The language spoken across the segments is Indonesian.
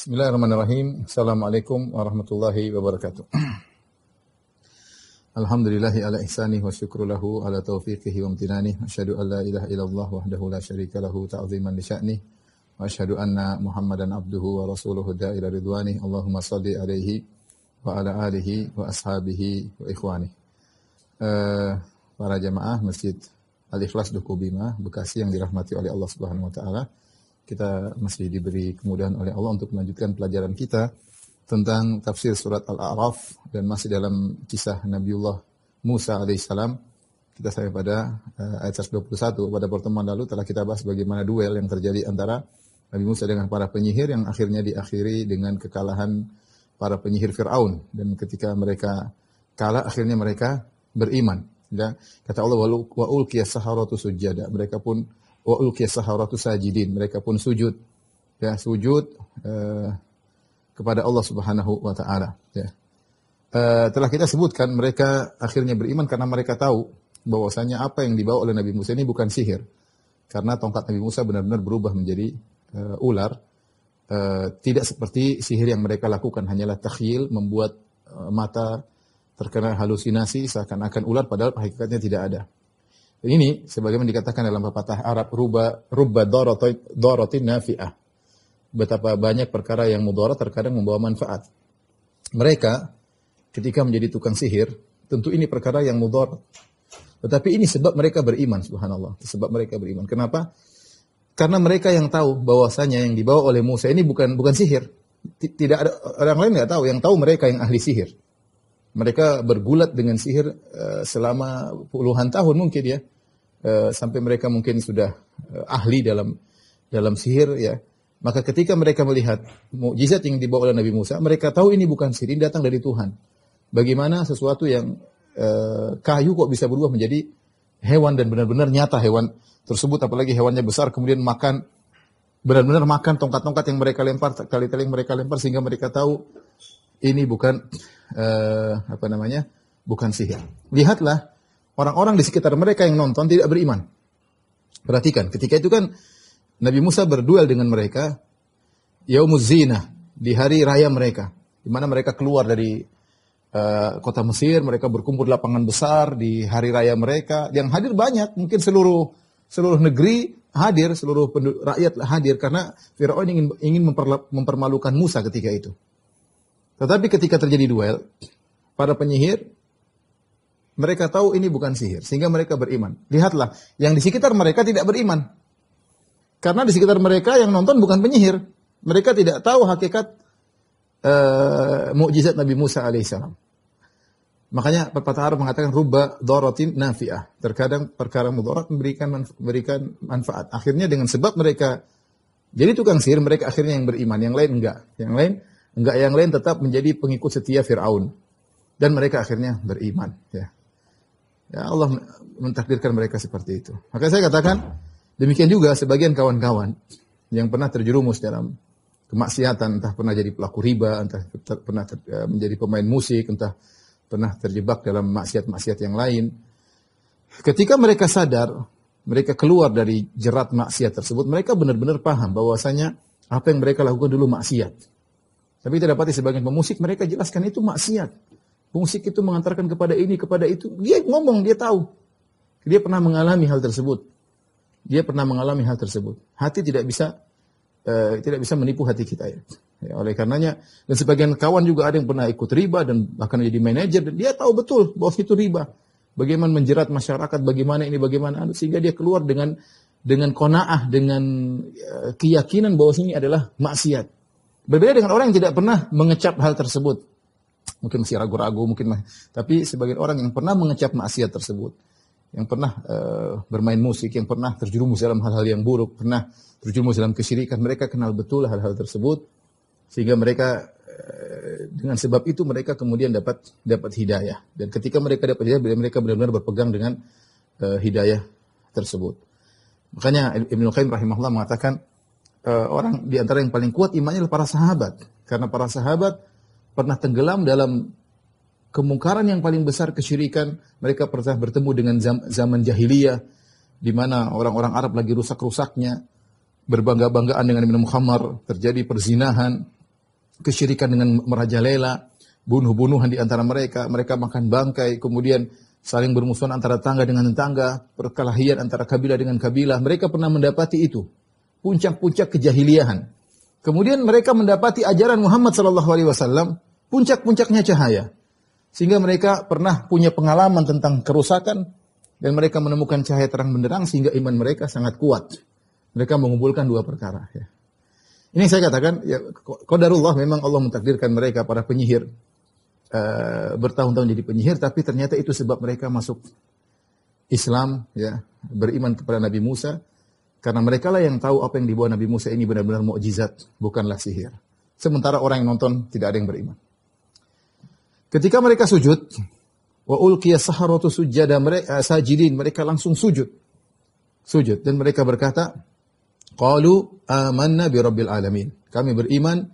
Bismillahirrahmanirrahim. Assalamualaikum warahmatullahi wabarakatuh. Alhamdulillahi ala ihsanih wa syukru lahu ala taufiqihi wa amtinanih. Asyadu an la ilaha illallah wahdahu la syarika lahu ta'ziman li sya'nih. Wa asyadu anna muhammadan abduhu wa rasuluhu da'ila ridwanih. Allahumma salli alaihi wa ala alihi wa ashabihi wa ikhwanih. Eh, uh, para jamaah Masjid Al-Ikhlas Duku Bekasi yang dirahmati oleh Allah Subhanahu wa taala kita masih diberi kemudahan oleh Allah untuk melanjutkan pelajaran kita tentang tafsir surat Al-A'raf dan masih dalam kisah Nabiullah Musa alaihissalam kita sampai pada uh, ayat 121 pada pertemuan lalu telah kita bahas bagaimana duel yang terjadi antara Nabi Musa dengan para penyihir yang akhirnya diakhiri dengan kekalahan para penyihir Firaun dan ketika mereka kalah akhirnya mereka beriman ya kata Allah wa ulqiyas saharatu sujada mereka pun wa ulqiya saharatu sajidin. Mereka pun sujud. Ya, sujud uh, kepada Allah Subhanahu wa taala, ya. Uh, telah kita sebutkan mereka akhirnya beriman karena mereka tahu bahwasanya apa yang dibawa oleh Nabi Musa ini bukan sihir. Karena tongkat Nabi Musa benar-benar berubah menjadi uh, ular. Uh, tidak seperti sihir yang mereka lakukan hanyalah takhil membuat uh, mata terkena halusinasi seakan-akan ular padahal hakikatnya tidak ada. Dan ini sebagaimana dikatakan dalam pepatah Arab ruba ruba dorotin nafi'ah. Betapa banyak perkara yang mudorot terkadang membawa manfaat. Mereka ketika menjadi tukang sihir, tentu ini perkara yang mudarat. Tetapi ini sebab mereka beriman, subhanallah. Sebab mereka beriman. Kenapa? Karena mereka yang tahu bahwasanya yang dibawa oleh Musa ini bukan bukan sihir. Tidak ada orang lain nggak tahu, yang tahu mereka yang ahli sihir mereka bergulat dengan sihir uh, selama puluhan tahun mungkin ya uh, sampai mereka mungkin sudah uh, ahli dalam dalam sihir ya maka ketika mereka melihat mukjizat yang dibawa oleh Nabi Musa mereka tahu ini bukan sihir ini datang dari Tuhan bagaimana sesuatu yang uh, kayu kok bisa berubah menjadi hewan dan benar-benar nyata hewan tersebut apalagi hewannya besar kemudian makan benar-benar makan tongkat-tongkat yang mereka lempar kali-kali mereka lempar sehingga mereka tahu ini bukan uh, apa namanya? bukan sihir. Lihatlah orang-orang di sekitar mereka yang nonton tidak beriman. Perhatikan, ketika itu kan Nabi Musa berduel dengan mereka Yaumuz Zina di hari raya mereka, di mana mereka keluar dari uh, kota Mesir, mereka berkumpul di lapangan besar di hari raya mereka. Yang hadir banyak, mungkin seluruh seluruh negeri hadir, seluruh rakyat hadir karena Firaun ingin ingin mempermalukan Musa ketika itu. Tetapi ketika terjadi duel, para penyihir mereka tahu ini bukan sihir sehingga mereka beriman. Lihatlah, yang di sekitar mereka tidak beriman. Karena di sekitar mereka yang nonton bukan penyihir. Mereka tidak tahu hakikat uh, mukjizat Nabi Musa alaihissalam. Makanya pepatah Arab mengatakan ruba dorotin nafiah. Terkadang perkara mudorot memberikan memberikan manfaat. Akhirnya dengan sebab mereka jadi tukang sihir mereka akhirnya yang beriman, yang lain enggak. Yang lain Enggak yang lain tetap menjadi pengikut setia Fir'aun. Dan mereka akhirnya beriman. Ya. ya Allah mentakdirkan mereka seperti itu. Maka saya katakan, demikian juga sebagian kawan-kawan yang pernah terjerumus dalam kemaksiatan, entah pernah jadi pelaku riba, entah pernah eh, menjadi pemain musik, entah pernah terjebak dalam maksiat-maksiat yang lain. Ketika mereka sadar, mereka keluar dari jerat maksiat tersebut, mereka benar-benar paham bahwasanya apa yang mereka lakukan dulu maksiat. Tapi kita dapati sebagian pemusik mereka jelaskan itu maksiat. Pemusik itu mengantarkan kepada ini, kepada itu. Dia ngomong, dia tahu. Dia pernah mengalami hal tersebut. Dia pernah mengalami hal tersebut. Hati tidak bisa uh, tidak bisa menipu hati kita ya. ya. Oleh karenanya dan sebagian kawan juga ada yang pernah ikut riba dan bahkan jadi manajer dan dia tahu betul bahwa itu riba. Bagaimana menjerat masyarakat, bagaimana ini, bagaimana anu, sehingga dia keluar dengan dengan konaah, dengan eh, keyakinan bahwa ini adalah maksiat. Berbeda dengan orang yang tidak pernah mengecap hal tersebut. Mungkin masih ragu-ragu, mungkin masih, tapi sebagian orang yang pernah mengecap maksiat tersebut, yang pernah uh, bermain musik, yang pernah terjerumus dalam hal-hal yang buruk, pernah terjerumus dalam kesyirikan, mereka kenal betul hal-hal tersebut sehingga mereka eh, dengan sebab itu mereka kemudian dapat dapat hidayah dan ketika mereka dapat hidayah mereka benar-benar berpegang dengan uh, hidayah tersebut. Makanya Ibnu Qayyim rahimahullah mengatakan uh, orang di antara yang paling kuat imannya adalah para sahabat. Karena para sahabat pernah tenggelam dalam kemungkaran yang paling besar kesyirikan. Mereka pernah bertemu dengan zaman jahiliyah di mana orang-orang Arab lagi rusak-rusaknya, berbangga-banggaan dengan minum khamar, terjadi perzinahan, kesyirikan dengan merajalela, bunuh-bunuhan di antara mereka, mereka makan bangkai, kemudian saling bermusuhan antara tangga dengan tangga, perkelahian antara kabilah dengan kabilah. Mereka pernah mendapati itu puncak-puncak kejahiliahan. Kemudian mereka mendapati ajaran Muhammad Shallallahu alaihi wasallam puncak-puncaknya cahaya. Sehingga mereka pernah punya pengalaman tentang kerusakan dan mereka menemukan cahaya terang benderang sehingga iman mereka sangat kuat. Mereka mengumpulkan dua perkara ya. Ini saya katakan ya kodarullah memang Allah mentakdirkan mereka para penyihir uh, bertahun-tahun jadi penyihir tapi ternyata itu sebab mereka masuk Islam ya, beriman kepada Nabi Musa karena mereka lah yang tahu apa yang dibawa Nabi Musa ini benar-benar mukjizat, bukanlah sihir. Sementara orang yang nonton tidak ada yang beriman. Ketika mereka sujud, wa ulqiya saharatu sujada mereka eh, sajidin, mereka langsung sujud. Sujud dan mereka berkata, qalu amanna bi rabbil alamin. Kami beriman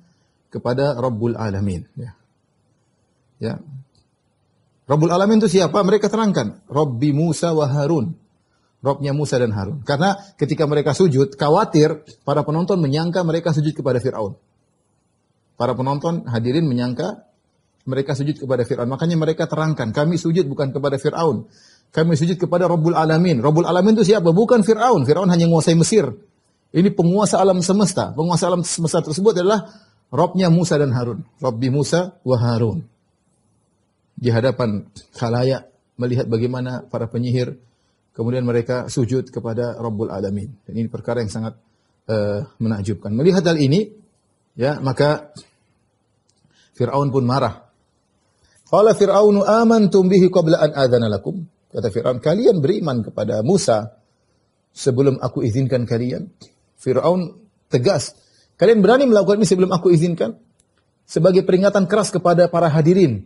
kepada Rabbul Alamin, ya. Ya. Rabbul Alamin itu siapa? Mereka terangkan, Rabbi Musa wa Harun. Robnya Musa dan Harun. Karena ketika mereka sujud, khawatir para penonton menyangka mereka sujud kepada Fir'aun. Para penonton hadirin menyangka mereka sujud kepada Fir'aun. Makanya mereka terangkan, kami sujud bukan kepada Fir'aun. Kami sujud kepada Rabbul Alamin. Rabbul Alamin itu siapa? Bukan Fir'aun. Fir'aun hanya menguasai Mesir. Ini penguasa alam semesta. Penguasa alam semesta tersebut adalah Robnya Musa dan Harun. Robbi Musa wa Harun. Di hadapan khalayak melihat bagaimana para penyihir kemudian mereka sujud kepada Rabbul Alamin. Dan ini perkara yang sangat uh, menakjubkan. Melihat hal ini, ya, maka Firaun pun marah. Qala Fir'aunu amantum bihi qabla an adzana lakum. Kata Firaun, kalian beriman kepada Musa sebelum aku izinkan kalian. Firaun tegas, kalian berani melakukan ini sebelum aku izinkan? Sebagai peringatan keras kepada para hadirin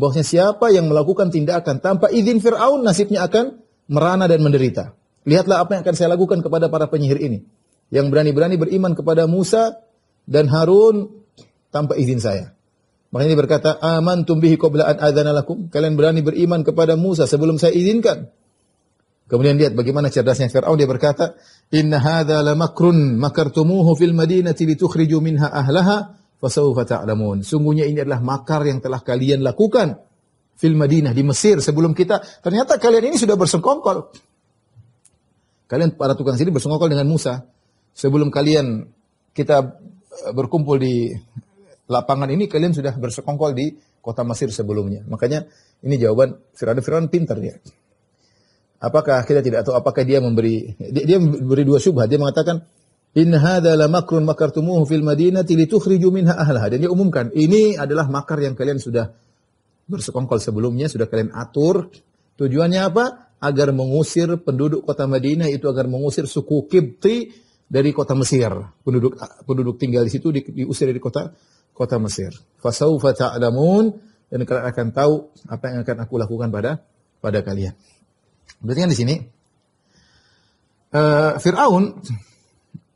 bahwasanya siapa yang melakukan tindakan tanpa izin Firaun nasibnya akan merana dan menderita. Lihatlah apa yang akan saya lakukan kepada para penyihir ini. Yang berani-berani beriman kepada Musa dan Harun tanpa izin saya. Maka dia berkata, Aman tumbihi qobla an adhana lakum. Kalian berani beriman kepada Musa sebelum saya izinkan. Kemudian lihat bagaimana cerdasnya Fir'aun. Dia berkata, Inna hadha lamakrun makartumuhu fil madinati litukhriju minha ahlaha fasawfa ta'lamun. Sungguhnya ini adalah makar yang telah kalian Lakukan fil Madinah di Mesir sebelum kita. Ternyata kalian ini sudah bersengkongkol. Kalian para tukang sini bersengkongkol dengan Musa sebelum kalian kita eh, berkumpul di lapangan ini kalian sudah bersengkongkol di kota Mesir sebelumnya. Makanya ini jawaban Firaun Firaun pintar dia. Apakah kita tidak tahu apakah dia memberi dia, dia memberi dua syubhat. Dia mengatakan In hadza la makrun makartumuhu fil madinati litukhriju minha ahlaha. Dan dia umumkan, ini adalah makar yang kalian sudah bersekongkol sebelumnya sudah kalian atur. Tujuannya apa? Agar mengusir penduduk kota Madinah itu agar mengusir suku Kipti dari kota Mesir. Penduduk penduduk tinggal di situ di, diusir dari kota kota Mesir. Fasaufa ta'lamun dan kalian akan tahu apa yang akan aku lakukan pada pada kalian. Berarti kan di sini uh, Firaun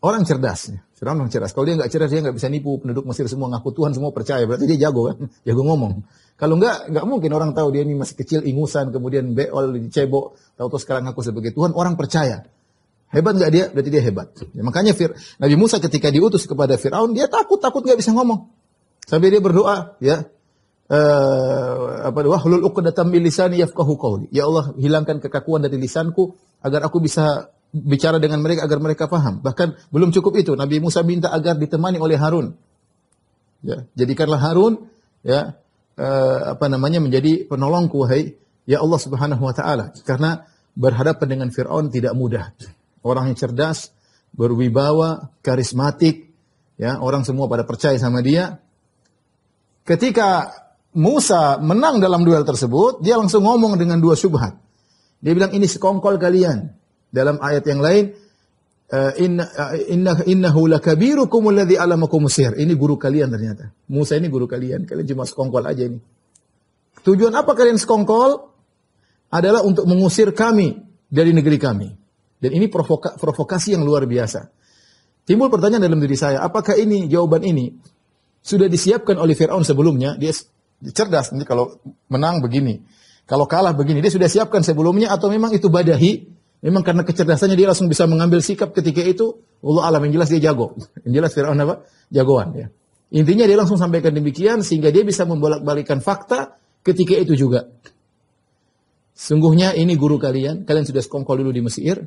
orang cerdas. Firaun orang cerdas. Kalau dia nggak cerdas dia nggak bisa nipu penduduk Mesir semua ngaku Tuhan semua percaya. Berarti dia jago kan? Jago ngomong. Kalau enggak, enggak mungkin orang tahu dia ini masih kecil, ingusan, kemudian beol, dicebok, tahu-tahu sekarang aku sebagai Tuhan, orang percaya. Hebat enggak dia? Berarti dia hebat. Ya, makanya Fir, Nabi Musa ketika diutus kepada Firaun, dia takut-takut enggak bisa ngomong. Sampai dia berdoa, ya. Uh, apa doa? uqdatam lisani yafqahu qawli. Ya Allah, hilangkan kekakuan dari lisanku agar aku bisa bicara dengan mereka agar mereka paham. Bahkan belum cukup itu, Nabi Musa minta agar ditemani oleh Harun. Ya, jadikanlah Harun ya uh, apa namanya menjadi penolongku hai ya Allah Subhanahu wa taala karena berhadapan dengan Firaun tidak mudah. Orang yang cerdas, berwibawa, karismatik, ya, orang semua pada percaya sama dia. Ketika Musa menang dalam duel tersebut, dia langsung ngomong dengan dua subhat Dia bilang ini sekongkol kalian. Dalam ayat yang lain, Eh, inna eh, inna innahu lakabirukum alladhi alamakum sihir. Ini guru kalian ternyata. Musa ini guru kalian. Kalian cuma sekongkol aja ini. Tujuan apa kalian sekongkol? Adalah untuk mengusir kami dari negeri kami. Dan ini provoka, provokasi yang luar biasa. Timbul pertanyaan dalam diri saya, apakah ini jawaban ini sudah disiapkan oleh Firaun sebelumnya? Dia cerdas nanti kalau menang begini. Kalau kalah begini, dia sudah siapkan sebelumnya atau memang itu badahi Memang karena kecerdasannya dia langsung bisa mengambil sikap ketika itu, Allah alam yang jelas dia jago. Yang jelas Firaun apa? Jagoan ya. Intinya dia langsung sampaikan demikian sehingga dia bisa membolak-balikan fakta ketika itu juga. Sungguhnya ini guru kalian, kalian sudah sekongkol dulu di Mesir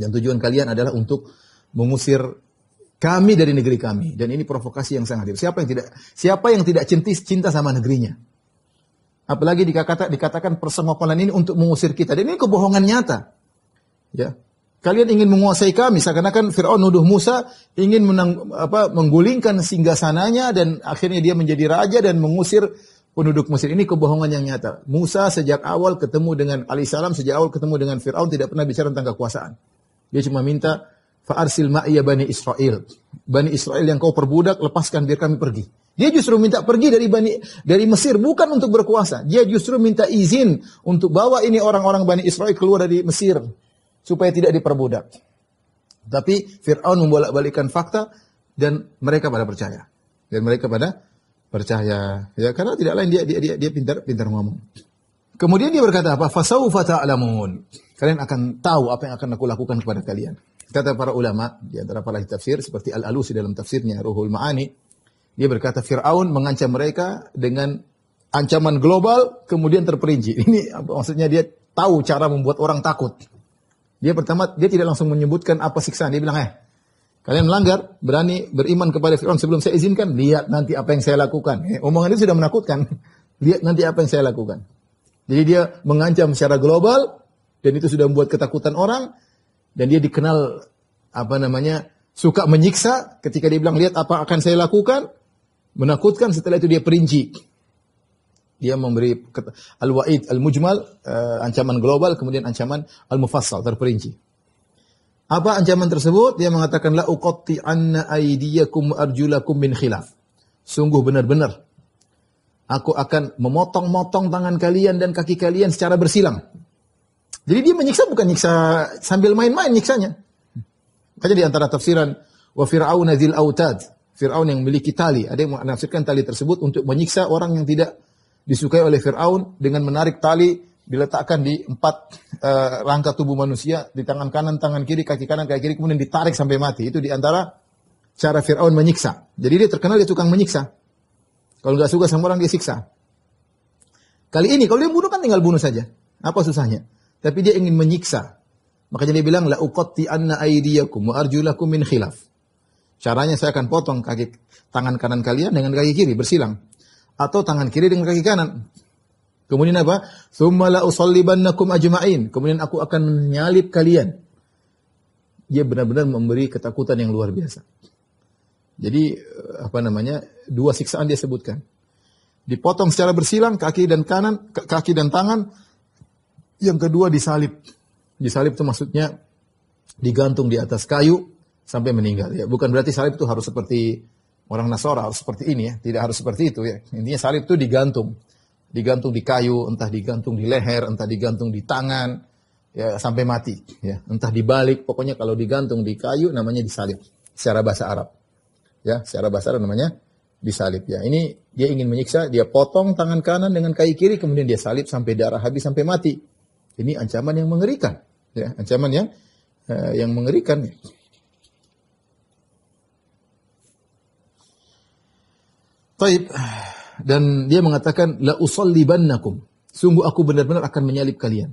dan tujuan kalian adalah untuk mengusir kami dari negeri kami dan ini provokasi yang sangat Siapa yang tidak siapa yang tidak cintis cinta sama negerinya? Apalagi dikata, dikatakan persengokolan ini untuk mengusir kita. Dan ini kebohongan nyata. Ya. Kalian ingin menguasai kami seakan-akan Firaun nuduh Musa ingin menang, apa, menggulingkan singgasananya dan akhirnya dia menjadi raja dan mengusir penduduk Mesir. Ini kebohongan yang nyata. Musa sejak awal ketemu dengan Ali Salam sejak awal ketemu dengan Firaun tidak pernah bicara tentang kekuasaan. Dia cuma minta Fa'arsil ma'iyya Bani Israel. Bani Israel yang kau perbudak, lepaskan biar kami pergi. Dia justru minta pergi dari Bani dari Mesir bukan untuk berkuasa. Dia justru minta izin untuk bawa ini orang-orang Bani Israel keluar dari Mesir supaya tidak diperbudak. Tapi Fir'aun membolak-balikan fakta dan mereka pada percaya. Dan mereka pada percaya. Ya karena tidak lain dia dia dia, dia pintar pintar ngomong. Kemudian dia berkata apa? Fasaufa ta'lamun. Kalian akan tahu apa yang akan aku lakukan kepada kalian. Kata para ulama di antara para tafsir seperti Al-Alusi dalam tafsirnya Ruhul Ma'ani, dia berkata Firaun mengancam mereka dengan ancaman global kemudian terperinci. Ini maksudnya dia tahu cara membuat orang takut. Dia pertama dia tidak langsung menyebutkan apa siksaan. Dia bilang, "Eh, kalian melanggar, berani beriman kepada Firaun sebelum saya izinkan. Lihat nanti apa yang saya lakukan." Eh, omongan itu sudah menakutkan. Lihat nanti apa yang saya lakukan. Jadi dia mengancam secara global dan itu sudah membuat ketakutan orang dan dia dikenal apa namanya? suka menyiksa ketika dia bilang lihat apa akan saya lakukan menakutkan setelah itu dia perinci dia memberi al-wa'id al-mujmal, uh, ancaman global, kemudian ancaman al-mufassal, terperinci. Apa ancaman tersebut? Dia mengatakan la uqatti anna aydiyakum arjulakum min khilaf. Sungguh benar-benar aku akan memotong-motong tangan kalian dan kaki kalian secara bersilang. Jadi dia menyiksa bukan nyiksa sambil main-main nyiksanya. Makanya di antara tafsiran wa fir'aun autad, Fir'aun yang memiliki tali, ada yang menafsirkan tali tersebut untuk menyiksa orang yang tidak disukai oleh Firaun dengan menarik tali diletakkan di empat uh, rangka tubuh manusia di tangan kanan, tangan kiri, kaki kanan, kaki kiri kemudian ditarik sampai mati. Itu di antara cara Firaun menyiksa. Jadi dia terkenal dia tukang menyiksa. Kalau nggak suka sama orang dia siksa. Kali ini kalau dia bunuh kan tinggal bunuh saja. Apa susahnya? Tapi dia ingin menyiksa. Makanya dia bilang la uqatti anna aydiyakum wa arjulakum min khilaf. Caranya saya akan potong kaki tangan kanan kalian dengan kaki kiri bersilang atau tangan kiri dengan kaki kanan. Kemudian apa? Thumma la usallibannakum ajma'in. Kemudian aku akan menyalib kalian. Dia benar-benar memberi ketakutan yang luar biasa. Jadi eh, apa namanya? Dua siksaan dia sebutkan. Dipotong secara bersilang kaki dan kanan, kaki dan tangan. Yang kedua disalib. Disalib itu maksudnya digantung di atas kayu sampai meninggal ya. Bukan berarti salib itu harus seperti Orang Nasara harus seperti ini ya, tidak harus seperti itu ya. Intinya salib itu digantung. Digantung di kayu, entah digantung di leher, entah digantung di tangan, ya sampai mati ya. Entah dibalik, pokoknya kalau digantung di kayu namanya disalib secara bahasa Arab. Ya, secara bahasa Arab namanya disalib ya. Ini dia ingin menyiksa, dia potong tangan kanan dengan kaki kiri kemudian dia salib sampai darah habis sampai mati. Ini ancaman yang mengerikan ya, ancaman yang eh, yang mengerikan. Taib. Dan dia mengatakan, La usallibannakum. Sungguh aku benar-benar akan menyalib kalian.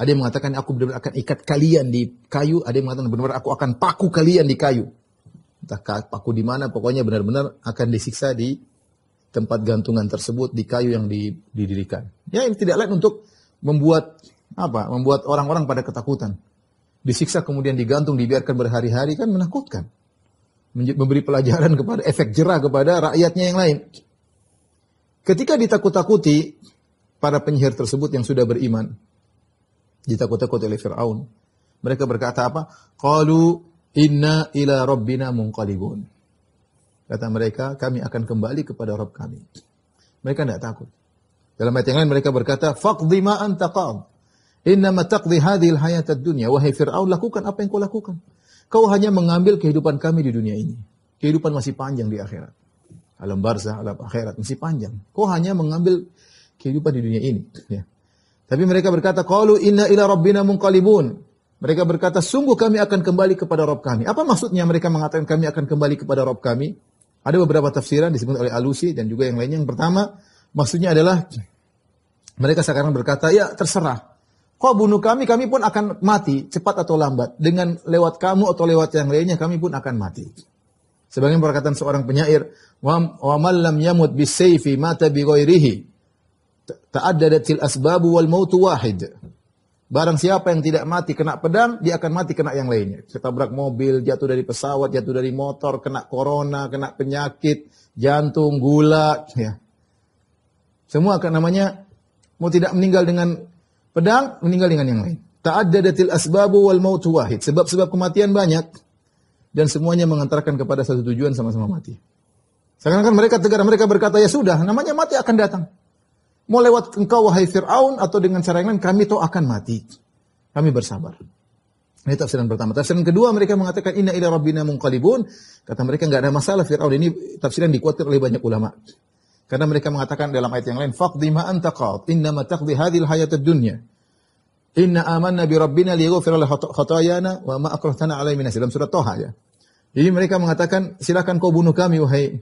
Ada yang mengatakan aku benar-benar akan ikat kalian di kayu. Ada yang mengatakan benar-benar aku akan paku kalian di kayu. Entah paku di mana, pokoknya benar-benar akan disiksa di tempat gantungan tersebut di kayu yang didirikan. Ya ini tidak lain untuk membuat apa? Membuat orang-orang pada ketakutan. Disiksa kemudian digantung, dibiarkan berhari-hari kan menakutkan memberi pelajaran kepada efek jerah kepada rakyatnya yang lain. Ketika ditakut-takuti para penyihir tersebut yang sudah beriman, ditakut-takuti oleh Firaun. Mereka berkata apa? Qalu inna ila rabbina munqalibun. Kata mereka, kami akan kembali kepada Rabb kami. Mereka tidak takut. Dalam ayat yang lain mereka berkata, "Faqdi ma anta qad. Innama taqdi hadhihi hayatad dunya." Wahai Firaun, lakukan apa yang kau lakukan. Kau hanya mengambil kehidupan kami di dunia ini. Kehidupan masih panjang di akhirat. Alam barzah, alam akhirat masih panjang. Kau hanya mengambil kehidupan di dunia ini. Ya. Tapi mereka berkata, Qalu inna ila rabbina munqalibun. Mereka berkata, sungguh kami akan kembali kepada Rob kami. Apa maksudnya mereka mengatakan kami akan kembali kepada Rob kami? Ada beberapa tafsiran disebut oleh Alusi dan juga yang lainnya. Yang pertama, maksudnya adalah mereka sekarang berkata, ya terserah. Kau bunuh kami, kami pun akan mati cepat atau lambat. Dengan lewat kamu atau lewat yang lainnya, kami pun akan mati. Sebagian perkataan seorang penyair, wa malam yamut bi seifi mata bi ghairihi. Ta'addadatil asbabu wal mautu wahid. Barang siapa yang tidak mati kena pedang, dia akan mati kena yang lainnya. Ketabrak mobil, jatuh dari pesawat, jatuh dari motor, kena corona, kena penyakit, jantung, gula, ya. Semua akan namanya mau tidak meninggal dengan Pedang meninggal dengan yang lain. Ta'addadatil asbabu wal mautu wahid. Sebab-sebab kematian banyak dan semuanya mengantarkan kepada satu tujuan sama-sama mati. Seakan-akan mereka tegar, mereka berkata, ya sudah, namanya mati akan datang. Mau lewat engkau wahai Fir'aun atau dengan cara yang lain, kami toh akan mati. Kami bersabar. Ini tafsiran pertama. Tafsiran kedua mereka mengatakan inna ila rabbina munqalibun. Kata mereka nggak ada masalah Firaun ini tafsiran dikuatkan oleh banyak ulama. Karena mereka mengatakan dalam ayat yang lain, "Faqdi ma anta qad, inna ma taqdi hadhil الدُّنْيَا dunya." Inna amanna bi rabbina liyaghfira lana khatayana wa ma Dalam surah Thaha ya. Jadi mereka mengatakan, silakan kau bunuh kami wahai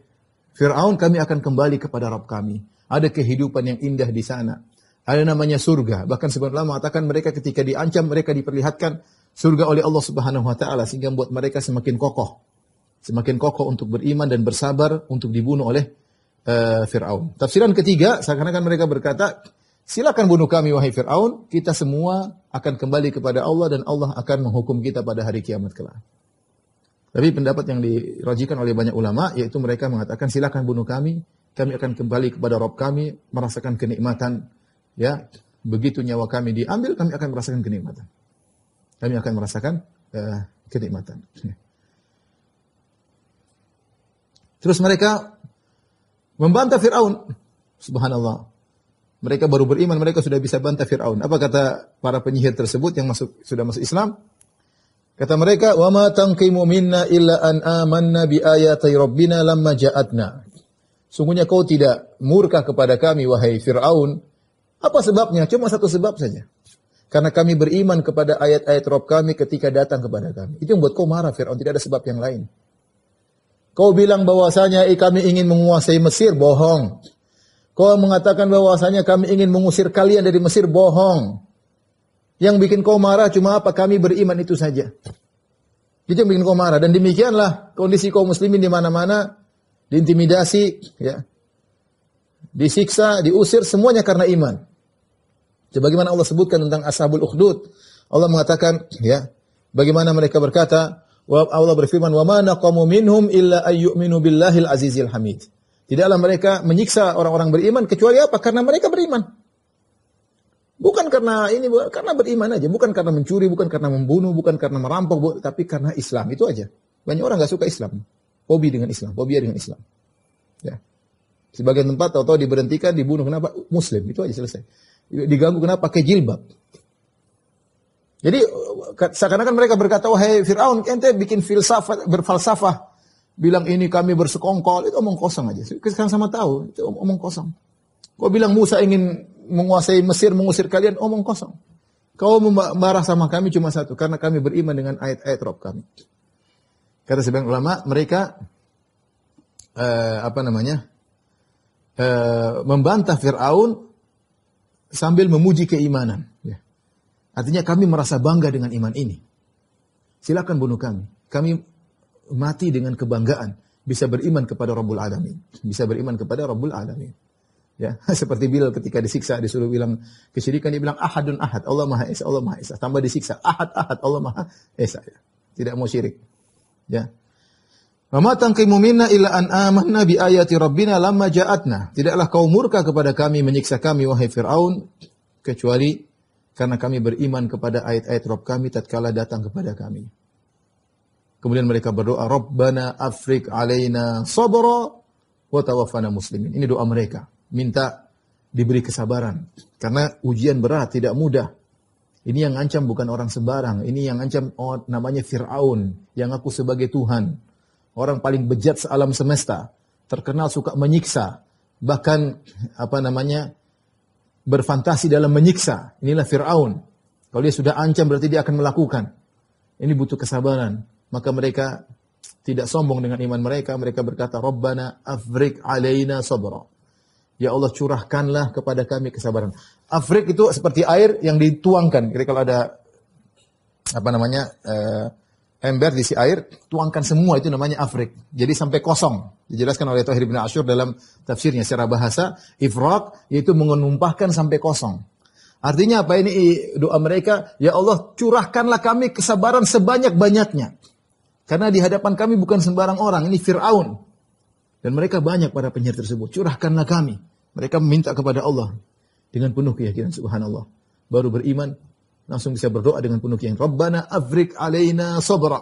Fir'aun, kami akan kembali kepada Rabb kami. Ada kehidupan yang indah di sana. Ada namanya surga. Bahkan sebenarnya mengatakan mereka ketika diancam, mereka diperlihatkan surga oleh Allah Subhanahu wa taala sehingga membuat mereka semakin kokoh. Semakin kokoh untuk beriman dan bersabar untuk dibunuh oleh Eh, Firaun. Tafsiran ketiga seakan-akan mereka berkata, "Silakan bunuh kami wahai Firaun, kita semua akan kembali kepada Allah dan Allah akan menghukum kita pada hari kiamat kelak." Tapi pendapat yang dirajikan oleh banyak ulama yaitu mereka mengatakan silakan bunuh kami, kami akan kembali kepada Rob kami merasakan kenikmatan ya begitu nyawa kami diambil kami akan merasakan kenikmatan kami akan merasakan uh, kenikmatan terus mereka membantah Firaun. Subhanallah. Mereka baru beriman, mereka sudah bisa bantah Firaun. Apa kata para penyihir tersebut yang masuk sudah masuk Islam? Kata mereka, "Wa ma tanqimu minna illa an amanna bi ayati rabbina lamma ja'atna." Sungguhnya kau tidak murka kepada kami wahai Firaun. Apa sebabnya? Cuma satu sebab saja. Karena kami beriman kepada ayat-ayat Rabb kami ketika datang kepada kami. Itu yang buat kau marah Firaun, tidak ada sebab yang lain. Kau bilang bahwasanya eh, kami ingin menguasai Mesir, bohong. Kau mengatakan bahwasanya kami ingin mengusir kalian dari Mesir, bohong. Yang bikin kau marah cuma apa? Kami beriman itu saja. Itu yang bikin kau marah. Dan demikianlah kondisi kaum muslimin di mana-mana diintimidasi, ya, disiksa, diusir semuanya karena iman. Sebagaimana Allah sebutkan tentang ashabul ukhdud, Allah mengatakan, ya, bagaimana mereka berkata, Allah berfirman, "Wa ma naqamu minhum illa ayyuminu billahil azizil hamid." Tidaklah mereka menyiksa orang-orang beriman kecuali apa? Karena mereka beriman. Bukan karena ini, karena beriman aja, bukan karena mencuri, bukan karena membunuh, bukan karena merampok, tapi karena Islam itu aja. Banyak orang nggak suka Islam, hobi dengan Islam, hobi dengan Islam. Ya. Sebagian tempat tahu-tahu diberhentikan, dibunuh kenapa? Muslim itu aja selesai. Diganggu kenapa? Pakai jilbab. Jadi seakan-akan mereka berkata, wahai oh, Fir'aun, ente bikin filsafat, berfalsafah. Bilang ini kami bersekongkol, itu omong kosong aja. Sekarang sama tahu, itu omong kosong. Kau bilang Musa ingin menguasai Mesir, mengusir kalian, omong kosong. Kau marah sama kami cuma satu, karena kami beriman dengan ayat-ayat Rob kami. Kata sebagian ulama, mereka eh, apa namanya eh, membantah Fir'aun sambil memuji keimanan. Artinya kami merasa bangga dengan iman ini. Silakan bunuh kami. Kami mati dengan kebanggaan bisa beriman kepada Rabbul Alamin, bisa beriman kepada Rabbul Alamin. Ya, seperti Bilal ketika disiksa disuruh bilang kesyirikan dia bilang ahadun ahad, Allah Maha Esa, Allah Maha Esa. Tambah disiksa ahad ahad, Allah Maha Esa. Ya. Tidak mau syirik. Ya. Mama tangkimu minna illa an amanna bi ayati rabbina lama ja'atna. Tidaklah kau murka kepada kami menyiksa kami wahai Firaun kecuali karena kami beriman kepada ayat-ayat Rob kami tatkala datang kepada kami. Kemudian mereka berdoa, Rabbana afrik alaina sabra wa tawaffana muslimin. Ini doa mereka. Minta diberi kesabaran. Karena ujian berat, tidak mudah. Ini yang ancam bukan orang sembarang. Ini yang ancam oh, namanya Fir'aun. Yang aku sebagai Tuhan. Orang paling bejat sealam semesta. Terkenal suka menyiksa. Bahkan, apa namanya, berfantasi dalam menyiksa. Inilah Fir'aun. Kalau dia sudah ancam berarti dia akan melakukan. Ini butuh kesabaran. Maka mereka tidak sombong dengan iman mereka. Mereka berkata, Rabbana afrik alaina sabra. Ya Allah curahkanlah kepada kami kesabaran. Afrik itu seperti air yang dituangkan. Jadi kalau ada apa namanya uh, ember diisi air, tuangkan semua itu namanya afrik. Jadi sampai kosong. Dijelaskan oleh Tuhir bin Ashur dalam tafsirnya secara bahasa, ifrak yaitu menumpahkan sampai kosong. Artinya apa ini doa mereka? Ya Allah curahkanlah kami kesabaran sebanyak-banyaknya. Karena di hadapan kami bukan sembarang orang, ini Fir'aun. Dan mereka banyak pada penyihir tersebut. Curahkanlah kami. Mereka minta kepada Allah dengan penuh keyakinan subhanallah. Baru beriman, langsung bisa berdoa dengan penuh keyakinan. Rabbana afrik alaina sabra.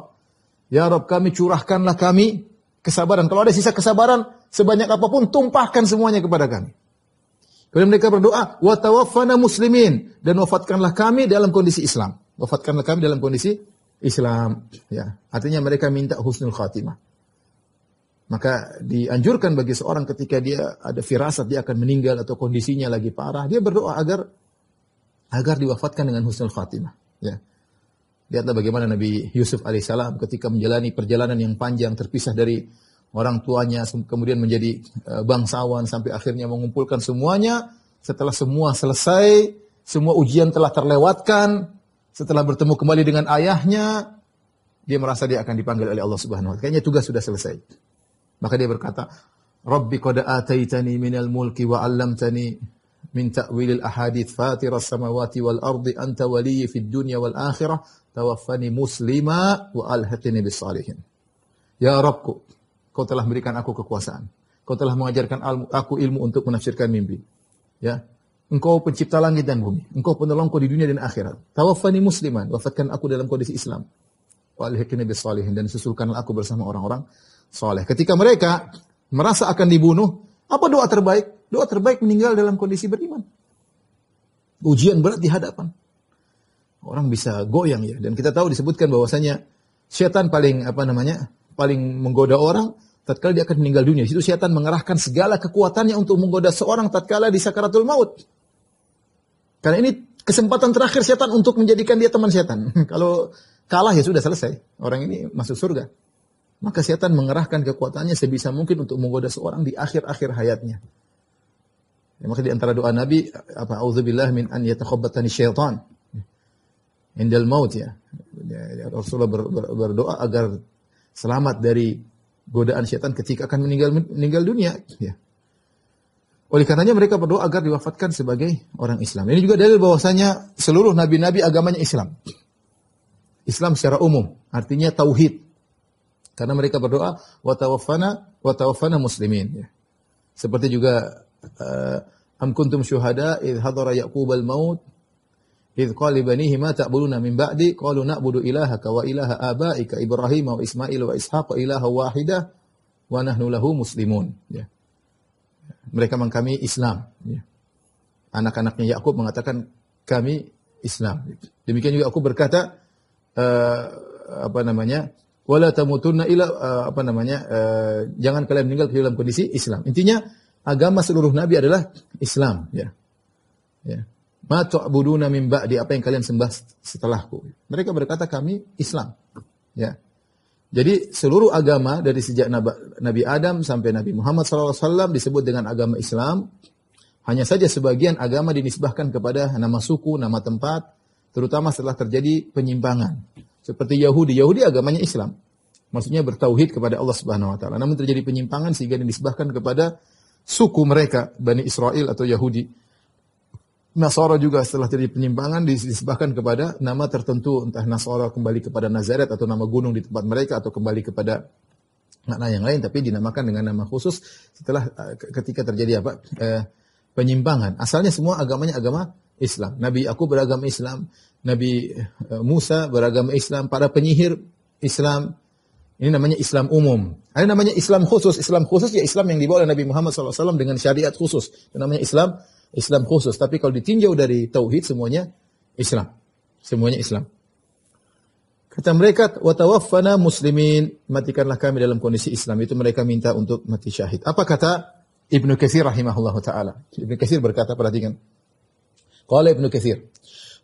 Ya Rabb kami curahkanlah kami kesabaran. Kalau ada sisa kesabaran sebanyak apapun tumpahkan semuanya kepada kami. Kemudian mereka berdoa, wa tawaffana muslimin dan wafatkanlah kami dalam kondisi Islam. Wafatkanlah kami dalam kondisi Islam. Ya, artinya mereka minta husnul khatimah. Maka dianjurkan bagi seorang ketika dia ada firasat dia akan meninggal atau kondisinya lagi parah, dia berdoa agar agar diwafatkan dengan husnul khatimah. Ya. Lihatlah bagaimana Nabi Yusuf alaihissalam ketika menjalani perjalanan yang panjang terpisah dari orang tuanya, kemudian menjadi eh, bangsawan sampai akhirnya mengumpulkan semuanya. Setelah semua selesai, semua ujian telah terlewatkan. Setelah bertemu kembali dengan ayahnya, dia merasa dia akan dipanggil oleh Allah Subhanahu Wa Taala. Kayaknya tugas sudah selesai. Maka dia berkata, Rabbi qad ataitani minal mulki wa 'allamtani min ta'wilil ahadith fatiras samawati wal ardi anta waliyyi fid dunya wal akhirah tawaffani muslima wa alhiqni bis salihin. Ya Rabbku, kau telah memberikan aku kekuasaan. Kau telah mengajarkan aku ilmu untuk menafsirkan mimpi. Ya. Engkau pencipta langit dan bumi. Engkau penolongku di dunia dan akhirat. Tawaffani musliman. Wafatkan aku dalam kondisi Islam. Wa alhiqni bis salihin. Dan susulkanlah aku bersama orang-orang soleh. Ketika mereka merasa akan dibunuh, apa doa terbaik? Doa terbaik meninggal dalam kondisi beriman. Ujian berat di hadapan. Orang bisa goyang ya. Dan kita tahu disebutkan bahwasanya setan paling apa namanya? paling menggoda orang tatkala dia akan meninggal dunia. Di situ setan mengerahkan segala kekuatannya untuk menggoda seorang tatkala di sakaratul maut. Karena ini kesempatan terakhir setan untuk menjadikan dia teman setan. Kalau kalah ya sudah selesai. Orang ini masuk surga. Maka setan mengerahkan kekuatannya sebisa mungkin untuk menggoda seorang di akhir-akhir hayatnya. Ya, Maka di antara doa Nabi apa auzubillah min an yatakhabbatani syaitan. Indal maut ya. Ya, ya. Rasulullah ber, ber, berdoa agar selamat dari godaan syaitan ketika akan meninggal meninggal dunia ya. Oleh karenanya mereka berdoa agar diwafatkan sebagai orang Islam. Ini juga dalil bahwasanya seluruh nabi-nabi agamanya Islam. Islam secara umum, artinya tauhid. Karena mereka berdoa wa tawaffana wa tawaffana muslimin ya. Seperti juga Uh, am kuntum syuhada idh hadara yaqub al maut idh qali banihi ma ta'buduna min ba'di qalu na'budu ilahaka wa ilaha abaika ibrahim wa ismail wa ishaq ilaha wahida wa nahnu lahu muslimun ya. mereka mengkami Islam ya. anak-anaknya Yakub mengatakan kami Islam demikian juga aku berkata uh, apa namanya wala tamutunna ila uh, apa namanya uh, jangan kalian meninggal dalam kondisi Islam intinya agama seluruh nabi adalah Islam ya. Ya. Ma tu'buduna min ba'di apa yang kalian sembah setelahku. Mereka berkata kami Islam. Ya. Jadi seluruh agama dari sejak Nabi Adam sampai Nabi Muhammad SAW disebut dengan agama Islam. Hanya saja sebagian agama dinisbahkan kepada nama suku, nama tempat, terutama setelah terjadi penyimpangan. Seperti Yahudi, Yahudi agamanya Islam. Maksudnya bertauhid kepada Allah Subhanahu wa taala. Namun terjadi penyimpangan sehingga dinisbahkan kepada suku mereka, Bani Israel atau Yahudi. Nasara juga setelah terjadi penyimpangan disebahkan kepada nama tertentu, entah Nasara kembali kepada Nazaret atau nama gunung di tempat mereka atau kembali kepada makna yang lain, tapi dinamakan dengan nama khusus setelah eh, ketika terjadi apa eh, penyimpangan. Asalnya semua agamanya agama Islam. Nabi aku beragama Islam, Nabi eh, Musa beragama Islam, para penyihir Islam, ini namanya Islam umum. Ada namanya Islam khusus. Islam khusus ya Islam yang dibawa oleh Nabi Muhammad SAW dengan syariat khusus. Itu namanya Islam Islam khusus. Tapi kalau ditinjau dari tauhid semuanya Islam. Semuanya Islam. Kata mereka, watawafana muslimin." Matikanlah kami dalam kondisi Islam. Itu mereka minta untuk mati syahid. Apa kata Ibnu Katsir rahimahullah taala? Ibnu Katsir berkata, perhatikan. Qala Ibnu Katsir,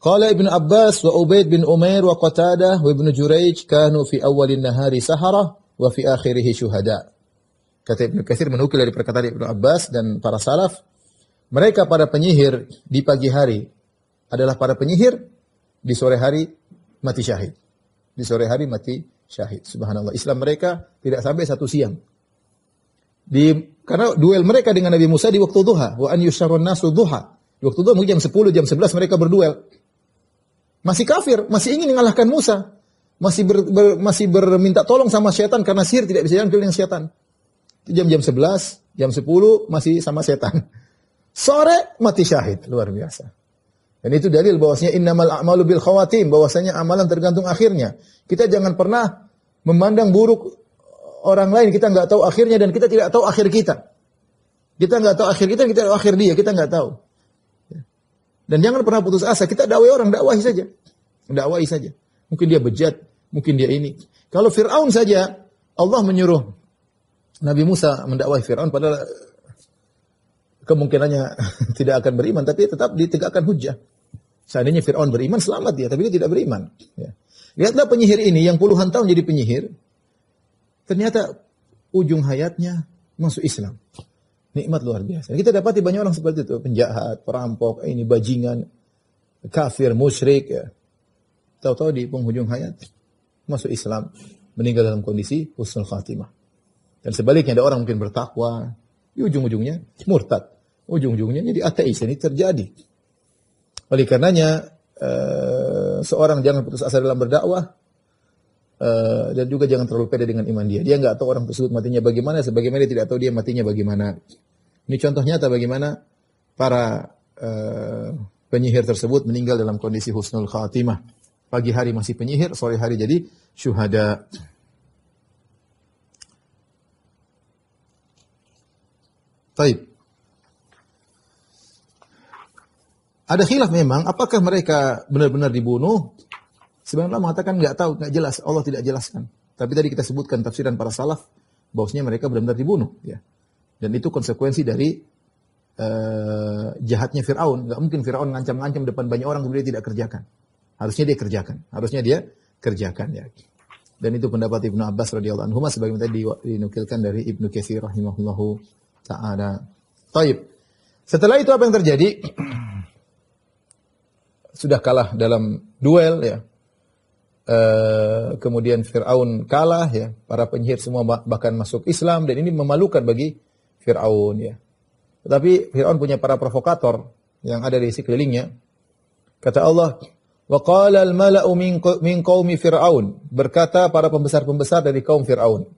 Qala Ibn Abbas wa Ubaid bin Umair wa Qatadah wa Ibn Jurayj kanu fi awalin nahari sahara wa fi akhirihi syuhada. Kata Ibn Katsir menukil dari perkataan Ibn Abbas dan para salaf, mereka para penyihir di pagi hari adalah para penyihir di sore hari mati syahid. Di sore hari mati syahid. Subhanallah. Islam mereka tidak sampai satu siang. Di karena duel mereka dengan Nabi Musa di waktu duha, wa an yusharun nasu duha. Di waktu duha mungkin jam 10, jam 11 mereka berduel. Masih kafir, masih ingin mengalahkan Musa. Masih ber, ber, masih berminta tolong sama setan karena sihir tidak bisa jalan dengan setan. Jam-jam 11, jam 10 masih sama setan. Sore mati syahid, luar biasa. Dan itu dalil bahwasanya innamal a'malu bil khawatim, bahwasanya amalan tergantung akhirnya. Kita jangan pernah memandang buruk orang lain, kita nggak tahu akhirnya dan kita tidak tahu akhir kita. Kita nggak tahu akhir kita, kita tahu akhir dia, kita nggak tahu. Dan jangan pernah putus asa. Kita dakwai orang, dakwahi saja. Dakwahi saja. Mungkin dia bejat, mungkin dia ini. Kalau Fir'aun saja, Allah menyuruh Nabi Musa mendakwahi Fir'aun padahal kemungkinannya tidak akan beriman. Tapi tetap ditegakkan hujah. Seandainya Fir'aun beriman, selamat dia. Tapi dia tidak beriman. Ya. Lihatlah penyihir ini yang puluhan tahun jadi penyihir. Ternyata ujung hayatnya masuk Islam. Nikmat luar biasa. Kita dapati banyak orang seperti itu, penjahat, perampok, ini bajingan, kafir, musyrik ya. Tahu-tahu di penghujung hayat masuk Islam, meninggal dalam kondisi husnul khatimah. Dan sebaliknya ada orang mungkin bertakwa, di ujung-ujungnya murtad, ujung-ujungnya jadi ateis. Ini terjadi. Oleh karenanya eh, seorang jangan putus asa dalam berdakwah, Eh, dan juga jangan terlalu pede dengan iman dia. Dia nggak tahu orang tersebut matinya bagaimana, sebagaimana dia tidak tahu dia matinya bagaimana. Ini contoh nyata bagaimana para uh, penyihir tersebut meninggal dalam kondisi husnul khatimah. Pagi hari masih penyihir, sore hari jadi syuhada. Taib. Ada khilaf memang, apakah mereka benar-benar dibunuh Sebenarnya mengatakan nggak tahu, nggak jelas, Allah tidak jelaskan. Tapi tadi kita sebutkan tafsiran para salaf bahwasanya mereka benar-benar dibunuh, ya. Dan itu konsekuensi dari uh, jahatnya Firaun. Nggak mungkin Firaun ngancam-ngancam depan banyak orang kemudian tidak kerjakan. Harusnya dia kerjakan. Harusnya dia kerjakan ya. Dan itu pendapat Ibnu Abbas radhiyallahu anhu sebagaimana tadi dinukilkan dari Ibnu Katsir rahimahullahu taala. Taib. Setelah itu apa yang terjadi? Sudah kalah dalam duel ya. Eh, kemudian Firaun kalah ya, para penyihir semua bahkan masuk Islam dan ini memalukan bagi Firaun ya. Tetapi Firaun punya para provokator yang ada di sekelilingnya. Kata Allah, "Wa qala al-mala'u min qaumi Firaun," berkata para pembesar-pembesar dari kaum Firaun.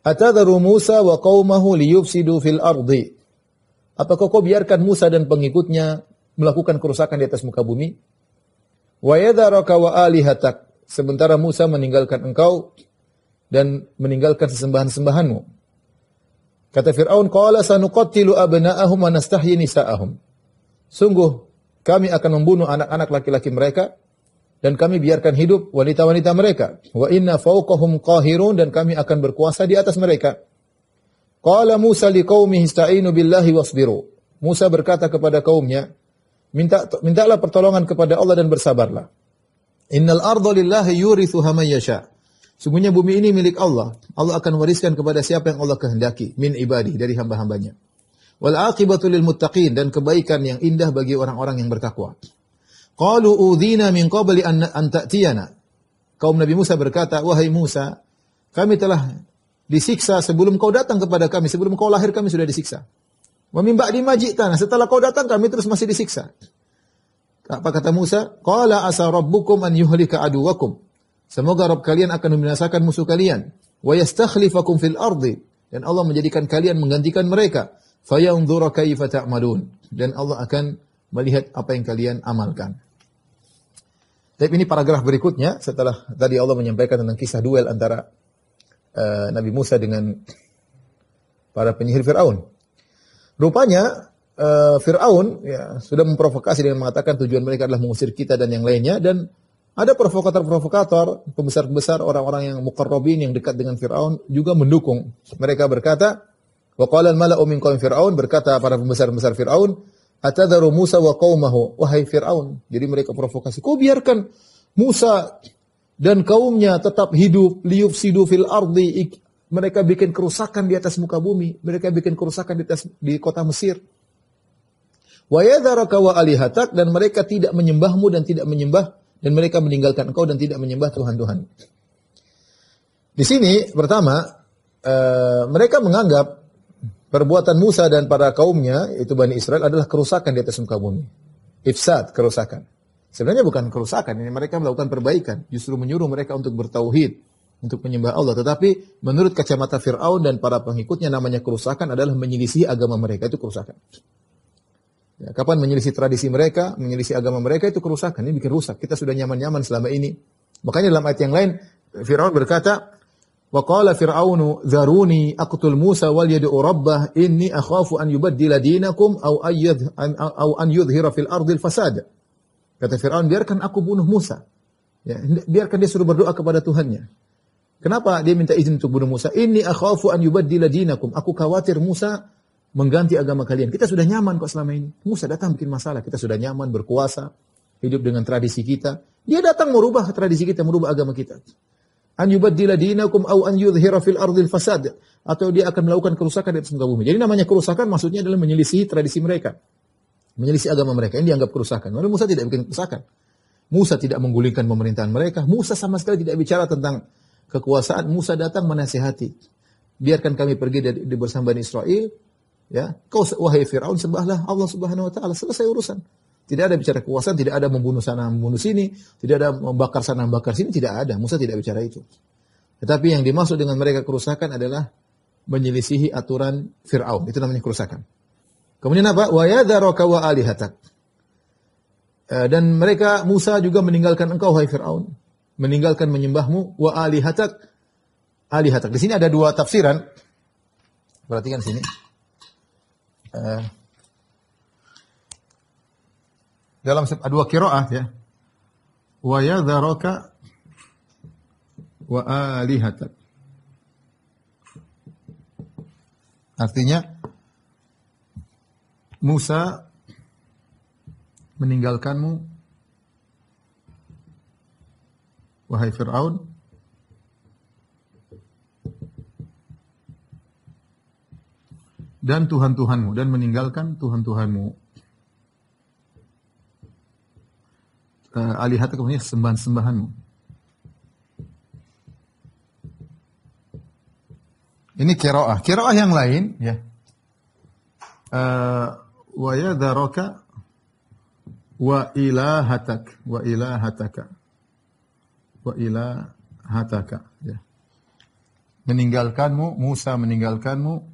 "Atadharu Musa wa qaumahu liyufsidu fil ardi?" Apakah kau biarkan Musa dan pengikutnya melakukan kerusakan di atas muka bumi? wa yadharaka wa alihatak. Sementara Musa meninggalkan engkau dan meninggalkan sesembahan-sembahanmu. Kata Fir'aun, qala sanuqattilu abna'ahum wa nastahyi nisa'ahum. Sungguh kami akan membunuh anak-anak laki-laki mereka dan kami biarkan hidup wanita-wanita mereka. Wa inna fawqahum qahirun dan kami akan berkuasa di atas mereka. Qala Musa liqaumihi ista'inu billahi wasbiru. Musa berkata kepada kaumnya, minta mintalah pertolongan kepada Allah dan bersabarlah. Innal ardo lillahi yurithu hamayyasha. Sungguhnya bumi ini milik Allah. Allah akan wariskan kepada siapa yang Allah kehendaki min ibadi dari hamba-hambanya. Wal aqibatu lil muttaqin dan kebaikan yang indah bagi orang-orang yang bertakwa. Qalu udhina min qabli an, an ta'tiyana. Kaum Nabi Musa berkata, "Wahai Musa, kami telah disiksa sebelum kau datang kepada kami, sebelum kau lahir kami sudah disiksa." Wa di majik tanah. Setelah kau datang kami terus masih disiksa. Apa kata Musa? Qala asa rabbukum an yuhlika aduwakum. Semoga Rabb kalian akan membinasakan musuh kalian. Wa yastakhlifakum fil ardi. Dan Allah menjadikan kalian menggantikan mereka. Fayanzura kaifa ta'malun. Dan Allah akan melihat apa yang kalian amalkan. Tapi ini paragraf berikutnya setelah tadi Allah menyampaikan tentang kisah duel antara uh, Nabi Musa dengan para penyihir Firaun. Rupanya uh, Firaun ya sudah memprovokasi dengan mengatakan tujuan mereka adalah mengusir kita dan yang lainnya dan ada provokator-provokator, pembesar-pembesar orang-orang yang mukarrabin yang dekat dengan Firaun juga mendukung. Mereka berkata, "Wa qala al-mala'u min Firaun" berkata para pembesar-pembesar Firaun, "Atadharu Musa wa qaumahu?" Wahai Firaun. Jadi mereka provokasi, "Kau biarkan Musa dan kaumnya tetap hidup liufsidu fil ardi mereka bikin kerusakan di atas muka bumi. Mereka bikin kerusakan di, atas, di kota Mesir. wa alihatak. Dan mereka tidak menyembahmu dan tidak menyembah. Dan mereka meninggalkan engkau dan tidak menyembah Tuhan-Tuhan. Di sini pertama, eh, mereka menganggap perbuatan Musa dan para kaumnya, itu Bani Israel adalah kerusakan di atas muka bumi. Ifsad, kerusakan. Sebenarnya bukan kerusakan, ini mereka melakukan perbaikan. Justru menyuruh mereka untuk bertauhid untuk menyembah Allah. Tetapi menurut kacamata Fir'aun dan para pengikutnya namanya kerusakan adalah menyelisi agama mereka itu kerusakan. Ya, kapan menyelisi tradisi mereka, menyelisi agama mereka itu kerusakan. Ini bikin rusak. Kita sudah nyaman-nyaman selama ini. Makanya dalam ayat yang lain Fir'aun berkata, Wakala Fir'aunu zaruni aqtul Musa wal yad'u rabbah inni akhafu an yubaddila dinakum aw ayyadh an aw an ardil fasad." Kata Fir'aun, "Biarkan aku bunuh Musa." Ya, biarkan dia suruh berdoa kepada Tuhannya. Kenapa dia minta izin untuk bunuh Musa? Ini akhafu an yubaddila dinakum. Aku khawatir Musa mengganti agama kalian. Kita sudah nyaman kok selama ini. Musa datang bikin masalah. Kita sudah nyaman berkuasa, hidup dengan tradisi kita. Dia datang merubah tradisi kita, merubah agama kita. An yubaddila dinakum au an yudhira fil ardil fasad. Atau dia akan melakukan kerusakan di atas muka bumi. Jadi namanya kerusakan maksudnya adalah menyelisih tradisi mereka. Menyelisih agama mereka. Ini dianggap kerusakan. Lalu Musa tidak bikin kerusakan. Musa tidak menggulingkan pemerintahan mereka. Musa sama sekali tidak bicara tentang kekuasaan Musa datang menasihati. Biarkan kami pergi dari, di bersama Bani Israel. Ya, kau wahai Firaun sembahlah Allah Subhanahu wa taala. Selesai urusan. Tidak ada bicara kekuasaan, tidak ada membunuh sana, membunuh sini, tidak ada membakar sana, membakar sini, tidak ada. Musa tidak bicara itu. Tetapi yang dimaksud dengan mereka kerusakan adalah menyelisihi aturan Firaun. Itu namanya kerusakan. Kemudian apa? Wa yadharaka wa alihatak. Eh, dan mereka Musa juga meninggalkan engkau hai Firaun meninggalkan menyembahmu wa alihatak alihatak. Di sini ada dua tafsiran. Perhatikan sini. Uh, dalam dua kiroah ya. Wa yadharaka wa alihatak. Artinya Musa meninggalkanmu wahai Fir'aun, dan Tuhan-Tuhanmu, dan meninggalkan Tuhan-Tuhanmu. Uh, alihat kemudian sembahan-sembahanmu. Ini kiroah. Kiroah yang lain, ya. Eh, wa yadharaka wa ilahatak. Wa ilahataka wa ila hataka ya. meninggalkanmu Musa meninggalkanmu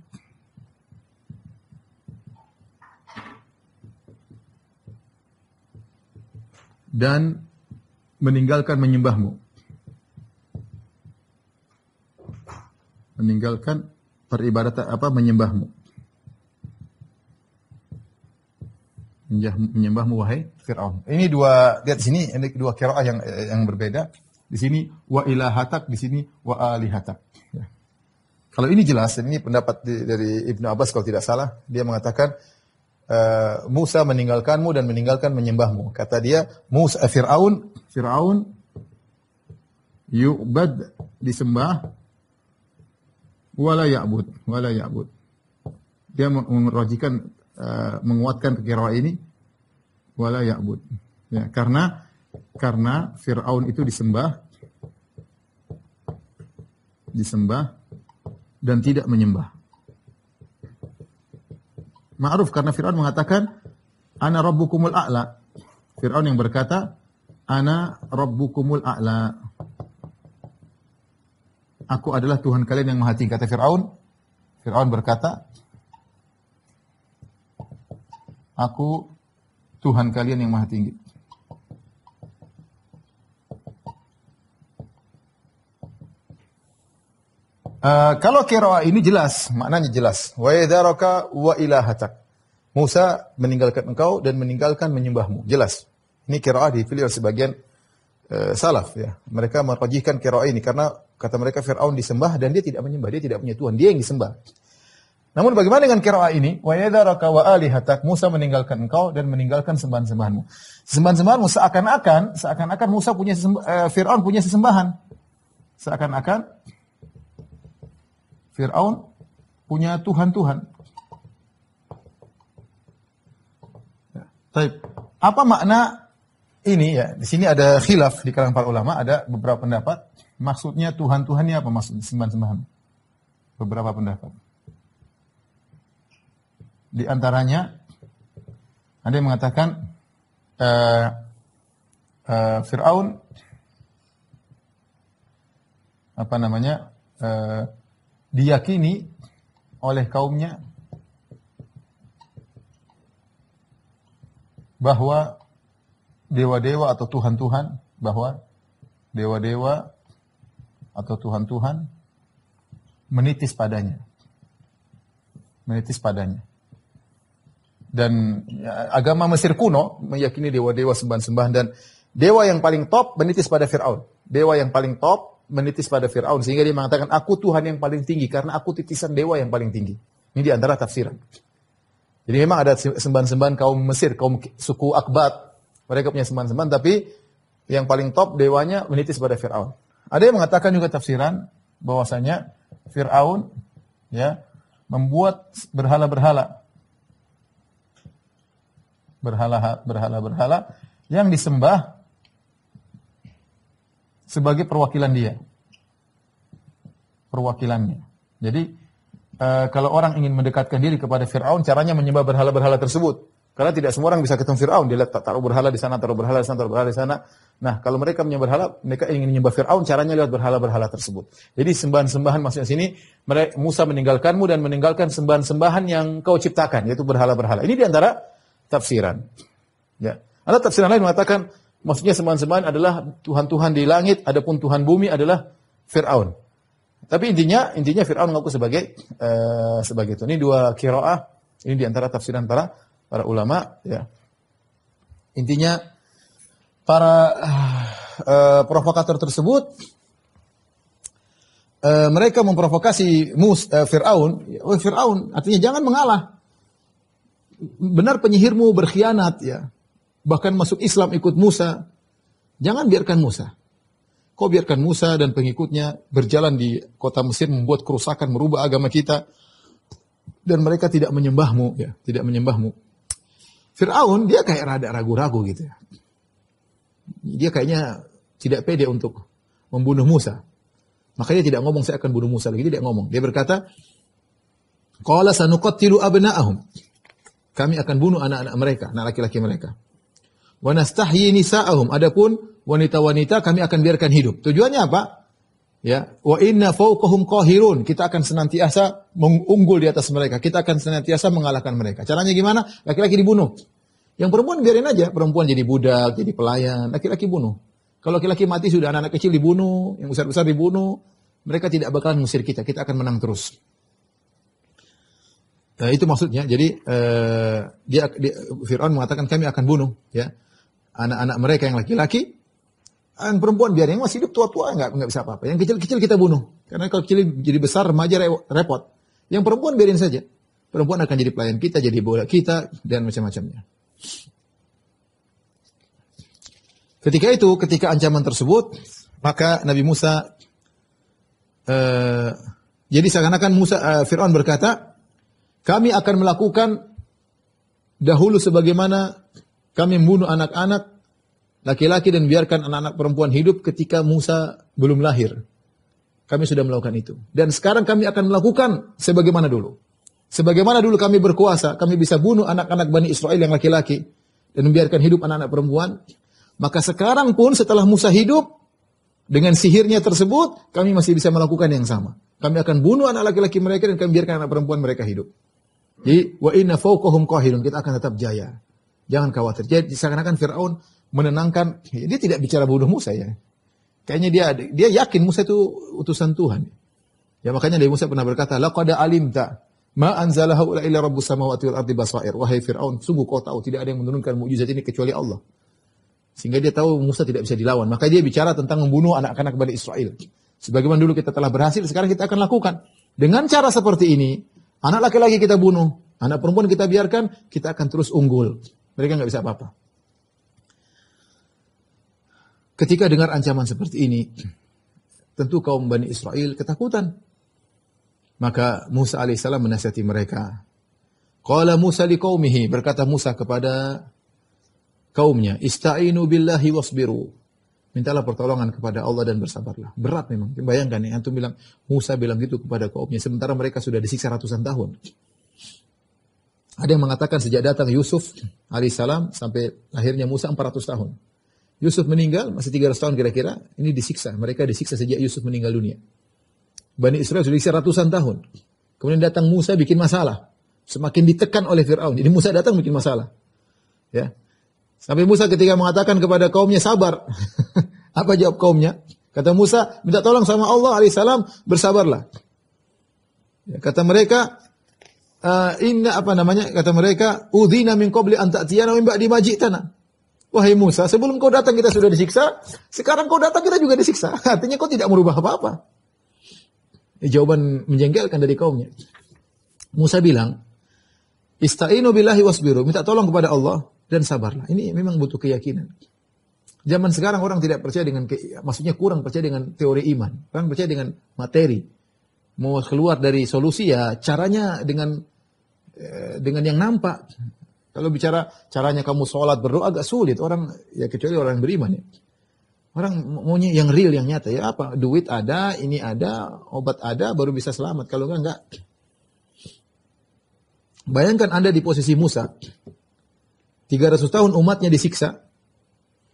dan meninggalkan menyembahmu meninggalkan peribadatan apa menyembahmu menyembahmu wahai Firaun. Ini dua lihat sini ini dua kiraah yang yang berbeda di sini wa ilahatak, di sini wa alihatak. Ya. Kalau ini jelas, dan ini pendapat di, dari Ibnu Abbas kalau tidak salah, dia mengatakan uh, Musa meninggalkanmu dan meninggalkan menyembahmu. Kata dia, Musa eh, Firaun, Firaun yu'bad disembah wala ya'bud, wala ya'bud. Dia mengerojikan uh, eh, menguatkan kekiraan ini wala ya'bud. Ya, karena karena Fir'aun itu disembah disembah dan tidak menyembah. Ma'ruf karena Fir'aun mengatakan ana rabbukumul a'la. Fir'aun yang berkata ana rabbukumul a'la. Aku adalah Tuhan kalian yang maha tinggi kata Fir'aun. Fir'aun berkata aku Tuhan kalian yang maha tinggi. Eh, kalau kiroa ini jelas, maknanya jelas. Wa yadharaka wa ilahatak. Musa meninggalkan engkau dan meninggalkan menyembahmu. Jelas. Ini kiroa dipilih oleh sebagian uh, salaf ya. Mereka merojihkan kiroa ini karena kata mereka Fir'aun disembah dan dia tidak menyembah. Dia tidak punya Tuhan. Dia yang disembah. Namun bagaimana dengan kiroa ini? Wa yadharaka wa alihatak. Musa meninggalkan engkau dan meninggalkan sembahan-sembahanmu. Sembahan-sembahanmu seakan-akan, seakan-akan Musa punya uh, Fir'aun punya sesembahan. Seakan-akan Fir'aun punya Tuhan-Tuhan. Ya, Tapi Apa makna ini ya? Di sini ada khilaf di kalangan para ulama, ada beberapa pendapat. Maksudnya tuhan tuhan ini apa maksudnya sembahan-sembahan? Beberapa pendapat. Di antaranya ada yang mengatakan uh, uh, Fir'aun apa namanya uh, diyakini oleh kaumnya bahwa dewa-dewa atau tuhan-tuhan bahwa dewa-dewa atau tuhan-tuhan menitis padanya menitis padanya dan ya, agama Mesir kuno meyakini dewa-dewa sembahan-sembahan dan dewa yang paling top menitis pada Firaun dewa yang paling top menitis pada Firaun sehingga dia mengatakan aku Tuhan yang paling tinggi karena aku titisan dewa yang paling tinggi. Ini di antara tafsiran. Jadi memang ada sembahan-sembahan kaum Mesir, kaum suku Akbat. Mereka punya sembahan-sembahan tapi yang paling top dewanya menitis pada Firaun. Ada yang mengatakan juga tafsiran bahwasanya Firaun ya membuat berhala-berhala berhala berhala-berhala yang disembah sebagai perwakilan dia. Perwakilannya. Jadi uh, kalau orang ingin mendekatkan diri kepada Firaun caranya menyembah berhala-berhala tersebut. Karena tidak semua orang bisa ketemu Firaun, dia lihat taruh berhala di sana, taruh berhala di sana, taruh berhala di sana. Nah, kalau mereka menyembah berhala, mereka ingin menyembah Firaun, caranya lewat berhala-berhala tersebut. Jadi sembahan-sembahan maksudnya sini, Musa meninggalkanmu dan meninggalkan sembahan-sembahan yang kau ciptakan, yaitu berhala-berhala. Ini diantara tafsiran. Ya. Ada tafsiran lain mengatakan Maksudnya teman-teman adalah Tuhan-Tuhan di langit, adapun Tuhan bumi adalah Fir'aun. Tapi intinya, intinya Fir'aun mengaku sebagai uh, sebagai itu. Ini dua kiroah, ini diantara tafsiran para para ulama. Ya. Intinya para uh, provokator tersebut uh, mereka memprovokasi uh, Fir'aun. Oh Fir'aun, artinya jangan mengalah. Benar penyihirmu berkhianat ya bahkan masuk Islam ikut Musa. Jangan biarkan Musa. Kau biarkan Musa dan pengikutnya berjalan di kota Mesir membuat kerusakan, merubah agama kita dan mereka tidak menyembahmu ya, tidak menyembahmu. Firaun dia kayak rada ragu-ragu gitu ya. Dia kayaknya tidak pede untuk membunuh Musa. Makanya tidak ngomong saya akan bunuh Musa lagi, tidak ngomong. Dia berkata, "Qala sanuqattilu abna'ahum." Kami akan bunuh anak-anak mereka, anak laki-laki mereka wa nastahyi nisa'ahum. Adapun wanita-wanita kami akan biarkan hidup. Tujuannya apa? Ya, wa inna fawqahum qahirun. Kita akan senantiasa mengunggul di atas mereka. Kita akan senantiasa mengalahkan mereka. Caranya gimana? Laki-laki dibunuh. Yang perempuan biarin aja, perempuan jadi budak, jadi pelayan, laki-laki bunuh. Kalau laki-laki mati sudah anak-anak kecil dibunuh, yang besar-besar dibunuh, mereka tidak bakalan mengusir kita, kita akan menang terus. Nah, itu maksudnya. Jadi uh, dia, dia Fir'aun mengatakan kami akan bunuh, ya anak-anak mereka yang laki-laki. Yang perempuan biar yang masih hidup tua-tua nggak nggak bisa apa-apa. Yang kecil-kecil kita bunuh. Karena kalau kecil jadi besar remaja repot. Yang perempuan biarin saja. Perempuan akan jadi pelayan kita, jadi bola kita dan macam-macamnya. Ketika itu, ketika ancaman tersebut, maka Nabi Musa uh, jadi seakan-akan Musa uh, Firaun berkata, "Kami akan melakukan dahulu sebagaimana kami membunuh anak-anak laki-laki dan biarkan anak-anak perempuan hidup ketika Musa belum lahir. Kami sudah melakukan itu. Dan sekarang kami akan melakukan sebagaimana dulu. Sebagaimana dulu kami berkuasa, kami bisa bunuh anak-anak Bani Israel yang laki-laki dan membiarkan hidup anak-anak perempuan. Maka sekarang pun setelah Musa hidup, dengan sihirnya tersebut, kami masih bisa melakukan yang sama. Kami akan bunuh anak laki-laki mereka dan kami biarkan anak perempuan mereka hidup. Jadi, wa inna fawqahum qahirun. Kita akan tetap jaya. Jangan khawatir. Jadi seakan-akan Firaun menenangkan, dia tidak bicara bunuh Musa ya. Kayaknya dia dia yakin Musa itu utusan Tuhan. Ya makanya Nabi Musa pernah berkata, "Laqad alimta ma anzalahu haula illa rabbus samawati wal ardi basair." Wahai Firaun, sungguh kau tahu tidak ada yang menurunkan mukjizat ini kecuali Allah. Sehingga dia tahu Musa tidak bisa dilawan. Maka dia bicara tentang membunuh anak-anak Bani Israel. Sebagaimana dulu kita telah berhasil, sekarang kita akan lakukan. Dengan cara seperti ini, anak laki-laki kita bunuh, anak perempuan kita biarkan, kita akan terus unggul. Mereka nggak bisa apa-apa. Ketika dengar ancaman seperti ini, tentu kaum Bani Israel ketakutan. Maka Musa alaihissalam menasihati mereka. Qala Musa liqaumihi, berkata Musa kepada kaumnya, "Ista'inu billahi wasbiru." Mintalah pertolongan kepada Allah dan bersabarlah. Berat memang. Bayangkan ya, antum bilang Musa bilang gitu kepada kaumnya sementara mereka sudah disiksa ratusan tahun. Ada yang mengatakan sejak datang Yusuf alaihissalam sampai akhirnya Musa 400 tahun. Yusuf meninggal masih 300 tahun kira-kira, ini disiksa. Mereka disiksa sejak Yusuf meninggal dunia. Bani Israel sudah disiksa ratusan tahun. Kemudian datang Musa bikin masalah. Semakin ditekan oleh Firaun. Jadi Musa datang bikin masalah. Ya. Sampai Musa ketika mengatakan kepada kaumnya sabar. Apa jawab kaumnya? Kata Musa, minta tolong sama Allah alaihissalam, bersabarlah. Ya, kata mereka, uh, inna apa namanya kata mereka udhina min qabli an ta'tiyana wa ba'di majitana. Wahai Musa, sebelum kau datang kita sudah disiksa, sekarang kau datang kita juga disiksa. Artinya kau tidak merubah apa-apa. Jawaban menjengkelkan dari kaumnya. Musa bilang, "Istainu billahi wasbiru." Minta tolong kepada Allah dan sabarlah. Ini memang butuh keyakinan. Zaman sekarang orang tidak percaya dengan ke, maksudnya kurang percaya dengan teori iman, kurang percaya dengan materi. Mau keluar dari solusi ya caranya dengan Eh, dengan yang nampak. Kalau bicara caranya kamu sholat berdoa agak sulit orang ya kecuali orang yang beriman ya. Orang maunya yang real yang nyata ya apa duit ada ini ada obat ada baru bisa selamat kalau enggak enggak. Bayangkan anda di posisi Musa 300 tahun umatnya disiksa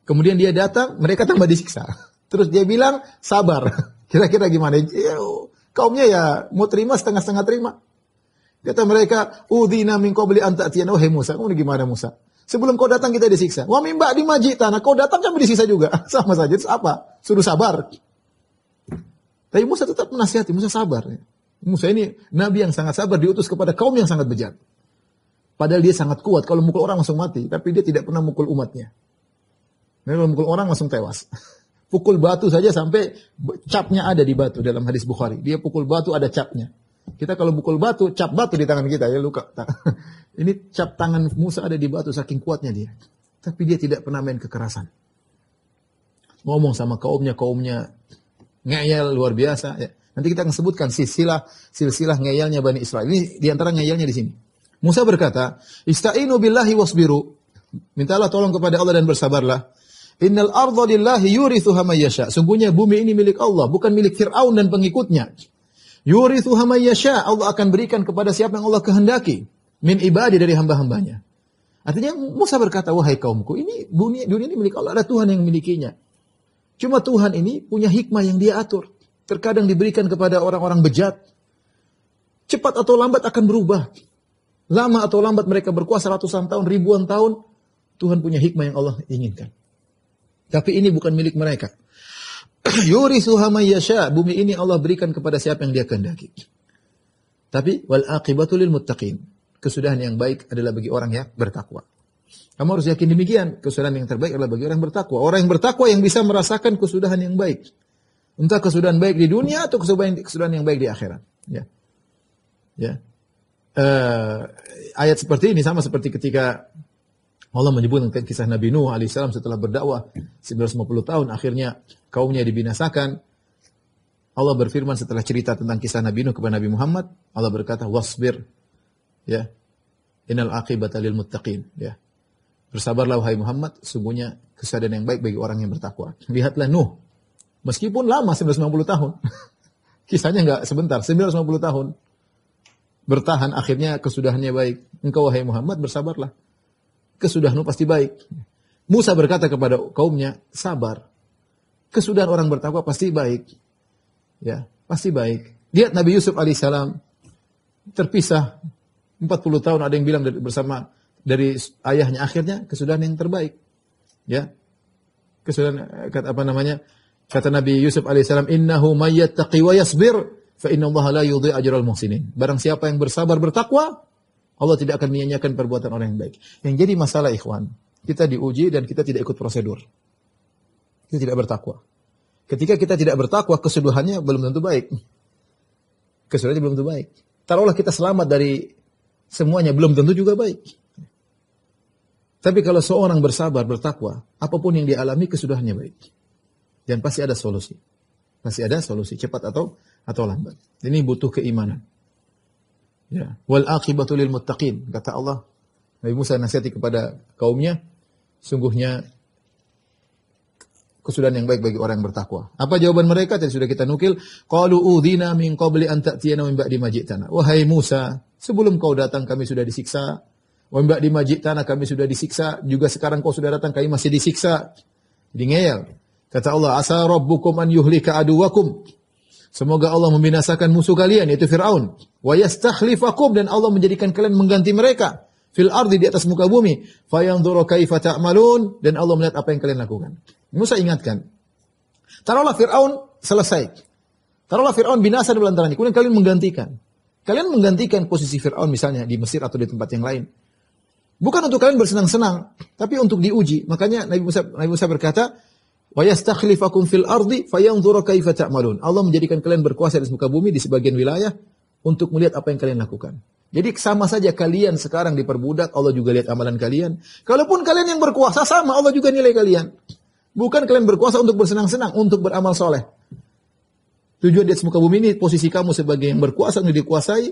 kemudian dia datang mereka tambah disiksa terus dia bilang sabar kira-kira gimana ya, kaumnya ya mau terima setengah-setengah terima Kata mereka, "Udhina min qabli an ta'tiyana." Wahai oh, Musa, kamu ini gimana Musa? Sebelum kau datang kita disiksa. Wa mimba di majitana Kau datang kami disiksa juga. Sama saja. Terus apa? Suruh sabar. Tapi Musa tetap menasihati. Musa sabar. Musa ini nabi yang sangat sabar diutus kepada kaum yang sangat bejat. Padahal dia sangat kuat. Kalau mukul orang langsung mati. Tapi dia tidak pernah mukul umatnya. memang kalau mukul orang langsung tewas. Pukul batu saja sampai capnya ada di batu dalam hadis Bukhari. Dia pukul batu ada capnya. Kita kalau bukul batu, cap batu di tangan kita ya luka. Nah, ini cap tangan Musa ada di batu saking kuatnya dia. Tapi dia tidak pernah main kekerasan. Ngomong sama kaumnya, kaumnya ngeyel luar biasa. Ya. Nanti kita akan sebutkan silsilah silsilah ngeyelnya Bani Israel. Ini diantara antara ngeyelnya di sini. Musa berkata, "Istainu billahi wasbiru." Mintalah tolong kepada Allah dan bersabarlah. Innal arda yurithuha mayyasha. Sungguhnya bumi ini milik Allah, bukan milik Firaun dan pengikutnya. Yurithuha yasha. Allah akan berikan kepada siapa yang Allah kehendaki min ibadi dari hamba-hambanya. Artinya Musa berkata, wahai kaumku, ini dunia, dunia ini milik Allah, ada Tuhan yang milikinya. Cuma Tuhan ini punya hikmah yang dia atur. Terkadang diberikan kepada orang-orang bejat. Cepat atau lambat akan berubah. Lama atau lambat mereka berkuasa ratusan tahun, ribuan tahun. Tuhan punya hikmah yang Allah inginkan. Tapi ini bukan milik mereka suhama yasha. Bumi ini Allah berikan kepada siapa yang dia kehendaki. Tapi wal aqibatu lil muttaqin. Kesudahan yang baik adalah bagi orang yang bertakwa. Kamu harus yakin demikian. Kesudahan yang terbaik adalah bagi orang yang bertakwa. Orang yang bertakwa yang bisa merasakan kesudahan yang baik. Entah kesudahan baik di dunia atau kesudahan, kesudahan yang baik di akhirat. Ya. Ya. Uh, ayat seperti ini sama seperti ketika Allah menyebut tentang kisah Nabi Nuh alaihissalam setelah berdakwah 950 tahun akhirnya kaumnya dibinasakan. Allah berfirman setelah cerita tentang kisah Nabi Nuh kepada Nabi Muhammad, Allah berkata, "Wasbir." Ya. Innal aqibata lil muttaqin, ya. Bersabarlah wahai Muhammad, sungguhnya kesadaran yang baik bagi orang yang bertakwa. Lihatlah Nuh. Meskipun lama 950 tahun. Kisahnya enggak sebentar, 950 tahun. Bertahan akhirnya kesudahannya baik. Engkau wahai Muhammad bersabarlah. Kesudahanmu pasti baik. Musa berkata kepada kaumnya, sabar kesudahan orang bertakwa pasti baik. Ya, pasti baik. Lihat Nabi Yusuf alaihissalam terpisah 40 tahun ada yang bilang bersama dari ayahnya akhirnya kesudahan yang terbaik. Ya. Kesudahan eh, kata apa namanya? Kata Nabi Yusuf alaihissalam, "Innahu mayyattaqi wa yasbir fa inna Allah la yudhi ajral muhsinin." Barang siapa yang bersabar bertakwa, Allah tidak akan menyanyiakan perbuatan orang yang baik. Yang jadi masalah ikhwan, kita diuji dan kita tidak ikut prosedur kita tidak bertakwa. Ketika kita tidak bertakwa, keseluruhannya belum tentu baik. Keseluruhannya belum tentu baik. Taruhlah kita selamat dari semuanya, belum tentu juga baik. Tapi kalau seorang bersabar, bertakwa, apapun yang dialami kesudahannya baik. Dan pasti ada solusi. Pasti ada solusi, cepat atau atau lambat. Ini butuh keimanan. Ya. Wal akibatul muttaqin. Kata Allah, Nabi Musa nasihati kepada kaumnya, sungguhnya kesudahan yang baik bagi orang yang bertakwa. Apa jawaban mereka? Tadi sudah kita nukil, qalu udhina min qabli an ta'tiyana min ba'di ma ji'tana. Wahai Musa, sebelum kau datang kami sudah disiksa. Wa min ba'di ma ji'tana kami sudah disiksa, juga sekarang kau sudah datang kami masih disiksa. Jadi ngeyel. Kata Allah, asa rabbukum an yuhlika aduwakum. Semoga Allah membinasakan musuh kalian yaitu Firaun. Wa yastakhlifakum dan Allah menjadikan kalian mengganti mereka fil ardi di atas muka bumi. Fayanzuru kaifa ta'malun dan Allah melihat apa yang kalian lakukan. Musa ingatkan. Taruhlah Fir'aun selesai. Taruhlah Fir'aun binasa di belantaranya. Kemudian kalian menggantikan. Kalian menggantikan posisi Fir'aun misalnya di Mesir atau di tempat yang lain. Bukan untuk kalian bersenang-senang, tapi untuk diuji. Makanya Nabi Musa, Nabi Musa berkata, "Wa fil ardi fayanzura kaifa marun. Allah menjadikan kalian berkuasa di muka bumi di sebagian wilayah untuk melihat apa yang kalian lakukan. Jadi sama saja kalian sekarang diperbudak, Allah juga lihat amalan kalian. Kalaupun kalian yang berkuasa sama, Allah juga nilai kalian. Bukan kalian berkuasa untuk bersenang-senang, untuk beramal soleh. Tujuan di atas muka bumi ini posisi kamu sebagai yang berkuasa yang dikuasai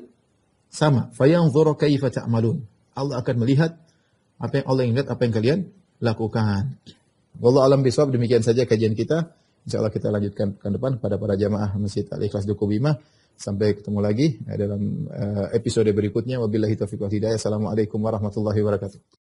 sama. zoro kaifa ta'malun. Allah akan melihat apa yang Allah ingat apa yang kalian lakukan. Wallah alam biswab, demikian saja kajian kita. Insya Allah kita lanjutkan ke depan pada para jamaah Masjid Al Ikhlas Duku Bima. Sampai ketemu lagi eh, dalam eh, episode berikutnya. Wabillahi taufiq wa hidayah. Assalamualaikum warahmatullahi wabarakatuh.